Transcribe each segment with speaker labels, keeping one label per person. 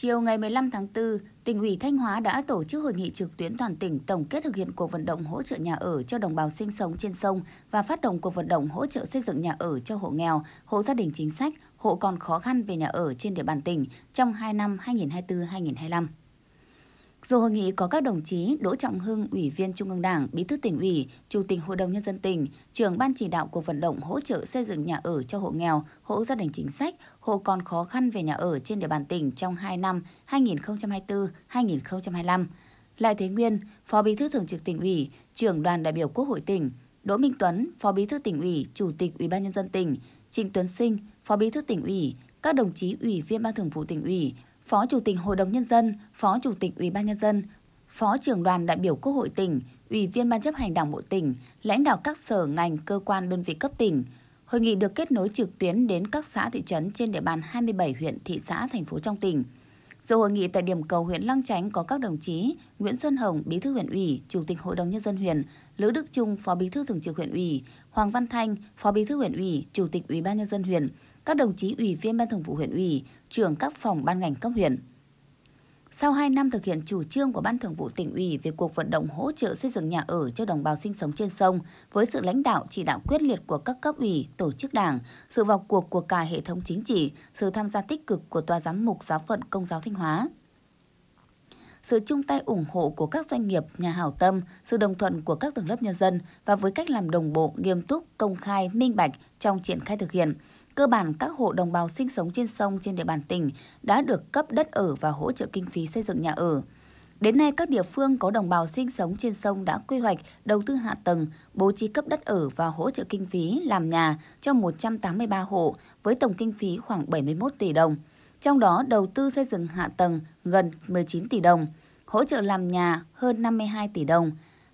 Speaker 1: Chiều ngày 15 tháng 4, tỉnh ủy Thanh Hóa đã tổ chức hội nghị trực tuyến toàn tỉnh tổng kết thực hiện cuộc vận động hỗ trợ nhà ở cho đồng bào sinh sống trên sông và phát động cuộc vận động hỗ trợ xây dựng nhà ở cho hộ nghèo, hộ gia đình chính sách, hộ còn khó khăn về nhà ở trên địa bàn tỉnh trong 2 năm 2024-2025 dù hội nghị có các đồng chí Đỗ Trọng Hưng, Ủy viên Trung ương Đảng, Bí thư tỉnh ủy, Chủ tịch Hội đồng Nhân dân tỉnh, trưởng Ban chỉ đạo cuộc vận động hỗ trợ xây dựng nhà ở cho hộ nghèo, hộ gia đình chính sách, hộ còn khó khăn về nhà ở trên địa bàn tỉnh trong 2 năm 2024-2025. Lại Thế Nguyên, Phó Bí thư Thường trực tỉnh ủy, trưởng đoàn đại biểu Quốc hội tỉnh, Đỗ Minh Tuấn, Phó Bí thư tỉnh ủy, Chủ tịch Ủy ban Nhân dân tỉnh, Trịnh Tuấn Sinh, Phó Bí thư tỉnh ủy, các đồng chí ủy viên ban thường vụ tỉnh ủy, Phó Chủ tịch Hội đồng Nhân dân, Phó Chủ tịch Ủy ban Nhân dân, Phó trưởng đoàn đại biểu Quốc hội tỉnh, Ủy viên Ban chấp hành Đảng Bộ tỉnh, lãnh đạo các sở ngành, cơ quan, đơn vị cấp tỉnh. Hội nghị được kết nối trực tuyến đến các xã thị trấn trên địa bàn 27 huyện, thị xã, thành phố trong tỉnh. Dự hội nghị tại điểm cầu huyện Lăng Chánh có các đồng chí Nguyễn Xuân Hồng, Bí thư huyện ủy, Chủ tịch Hội đồng nhân dân huyện, Lữ Đức Trung, Phó Bí thư Thường trực huyện ủy, Hoàng Văn Thanh, Phó Bí thư huyện ủy, Chủ tịch Ủy ban nhân dân huyện, các đồng chí Ủy viên Ban Thường vụ huyện ủy, trưởng các phòng ban ngành cấp huyện. Sau 2 năm thực hiện chủ trương của Ban Thường vụ tỉnh ủy về cuộc vận động hỗ trợ xây dựng nhà ở cho đồng bào sinh sống trên sông, với sự lãnh đạo chỉ đạo quyết liệt của các cấp ủy, tổ chức đảng, sự vào cuộc của cả hệ thống chính trị, sự tham gia tích cực của Tòa giám mục giáo phận Công giáo Thanh Hóa, sự chung tay ủng hộ của các doanh nghiệp, nhà hảo tâm, sự đồng thuận của các tầng lớp nhân dân và với cách làm đồng bộ, nghiêm túc, công khai, minh bạch trong triển khai thực hiện – Cơ bản các hộ đồng bào sinh sống trên sông trên địa bàn tỉnh đã được cấp đất ở và hỗ trợ kinh phí xây dựng nhà ở. Đến nay, các địa phương có đồng bào sinh sống trên sông đã quy hoạch, đầu tư hạ tầng, bố trí cấp đất ở và hỗ trợ kinh phí làm nhà cho 183 hộ với tổng kinh phí khoảng 71 tỷ đồng. Trong đó, đầu tư xây dựng hạ tầng gần 19 tỷ đồng, hỗ trợ làm nhà hơn 52 tỷ đồng.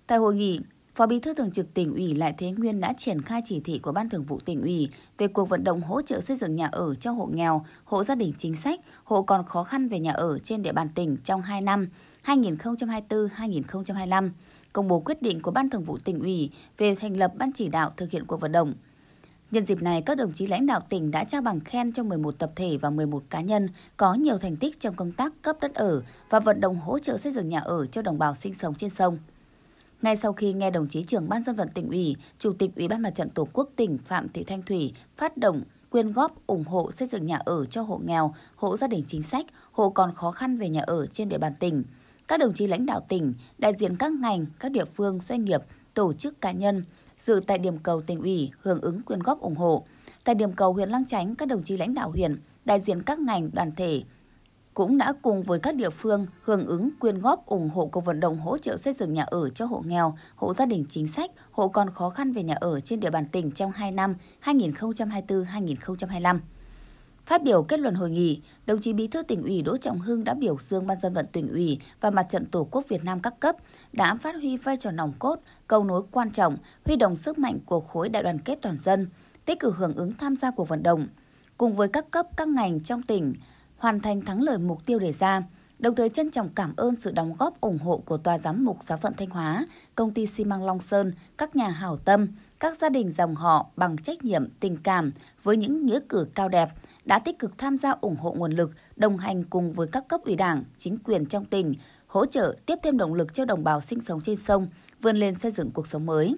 Speaker 1: Tại hội nghị, Phó Bí thư Thường trực tỉnh ủy Lại Thế Nguyên đã triển khai chỉ thị của Ban Thường vụ tỉnh ủy về cuộc vận động hỗ trợ xây dựng nhà ở cho hộ nghèo, hộ gia đình chính sách, hộ còn khó khăn về nhà ở trên địa bàn tỉnh trong 2 năm 2024-2025, công bố quyết định của Ban Thường vụ tỉnh ủy về thành lập Ban chỉ đạo thực hiện cuộc vận động. Nhân dịp này, các đồng chí lãnh đạo tỉnh đã trao bằng khen cho 11 tập thể và 11 cá nhân có nhiều thành tích trong công tác cấp đất ở và vận động hỗ trợ xây dựng nhà ở cho đồng bào sinh sống trên sông. Ngay sau khi nghe đồng chí trưởng ban dân vận tỉnh ủy, Chủ tịch Ủy ban Mặt trận Tổ quốc tỉnh Phạm Thị Thanh Thủy phát động quyên góp ủng hộ xây dựng nhà ở cho hộ nghèo, hộ gia đình chính sách, hộ còn khó khăn về nhà ở trên địa bàn tỉnh. Các đồng chí lãnh đạo tỉnh, đại diện các ngành, các địa phương, doanh nghiệp, tổ chức cá nhân dự tại điểm cầu tỉnh ủy hưởng ứng quyên góp ủng hộ. Tại điểm cầu huyện Lang Chánh, các đồng chí lãnh đạo huyện, đại diện các ngành, đoàn thể, cũng đã cùng với các địa phương hưởng ứng quyên góp ủng hộ cuộc vận động hỗ trợ xây dựng nhà ở cho hộ nghèo, hộ gia đình chính sách, hộ còn khó khăn về nhà ở trên địa bàn tỉnh trong 2 năm 2024-2025. Phát biểu kết luận hội nghị, đồng chí Bí thư tỉnh ủy Đỗ Trọng Hưng đã biểu dương Ban dân vận tỉnh ủy và Mặt trận Tổ quốc Việt Nam các cấp đã phát huy vai trò nòng cốt, cầu nối quan trọng, huy động sức mạnh của khối đại đoàn kết toàn dân, tích cực hưởng ứng tham gia cuộc vận động. Cùng với các cấp các ngành trong tỉnh, hoàn thành thắng lợi mục tiêu đề ra. Đồng thời trân trọng cảm ơn sự đóng góp ủng hộ của Tòa Giám mục Giáo phận Thanh Hóa, Công ty xi măng Long Sơn, các nhà hảo tâm, các gia đình dòng họ bằng trách nhiệm, tình cảm với những nghĩa cử cao đẹp, đã tích cực tham gia ủng hộ nguồn lực, đồng hành cùng với các cấp ủy đảng, chính quyền trong tỉnh, hỗ trợ tiếp thêm động lực cho đồng bào sinh sống trên sông, vươn lên xây dựng cuộc sống mới.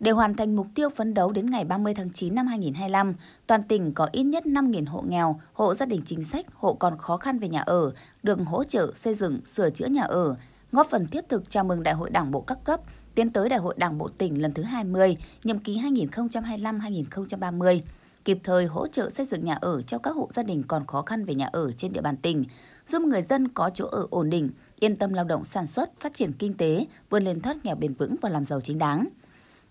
Speaker 1: Để hoàn thành mục tiêu phấn đấu đến ngày 30 tháng 9 năm 2025, toàn tỉnh có ít nhất 5.000 hộ nghèo, hộ gia đình chính sách, hộ còn khó khăn về nhà ở, được hỗ trợ xây dựng, sửa chữa nhà ở, góp phần thiết thực chào mừng Đại hội Đảng bộ các cấp, tiến tới Đại hội Đảng bộ tỉnh lần thứ 20, nhiệm kỳ 2025-2030 kịp thời hỗ trợ xây dựng nhà ở cho các hộ gia đình còn khó khăn về nhà ở trên địa bàn tỉnh, giúp người dân có chỗ ở ổn định, yên tâm lao động sản xuất, phát triển kinh tế, vươn lên thoát nghèo bền vững và làm giàu chính đáng.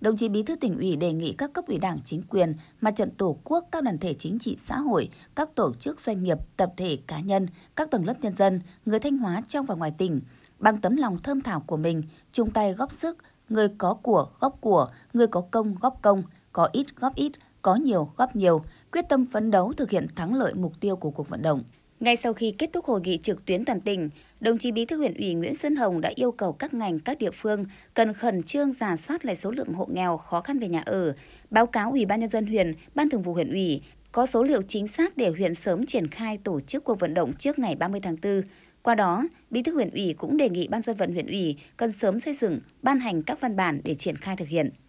Speaker 1: Đồng chí Bí thư tỉnh ủy đề nghị các cấp ủy Đảng chính quyền, mặt trận Tổ quốc, các đoàn thể chính trị xã hội, các tổ chức doanh nghiệp, tập thể cá nhân, các tầng lớp nhân dân, người Thanh Hóa trong và ngoài tỉnh bằng tấm lòng thơm thảo của mình, chung tay góp sức, người có của góp của, người có công góp công, có ít góp ít, có nhiều góp nhiều, quyết tâm phấn đấu thực hiện thắng lợi mục tiêu của cuộc vận động. Ngay sau khi kết thúc hội nghị trực tuyến toàn tỉnh, đồng chí Bí thư huyện ủy Nguyễn Xuân Hồng đã yêu cầu các ngành, các địa phương cần khẩn trương giả soát lại số lượng hộ nghèo khó khăn về nhà ở, báo cáo Ủy ban nhân dân huyện, Ban Thường vụ huyện ủy có số liệu chính xác để huyện sớm triển khai tổ chức cuộc vận động trước ngày 30 tháng 4. Qua đó, Bí thư huyện ủy cũng đề nghị Ban dân vận huyện ủy cần sớm xây dựng, ban hành các văn bản để triển khai thực hiện.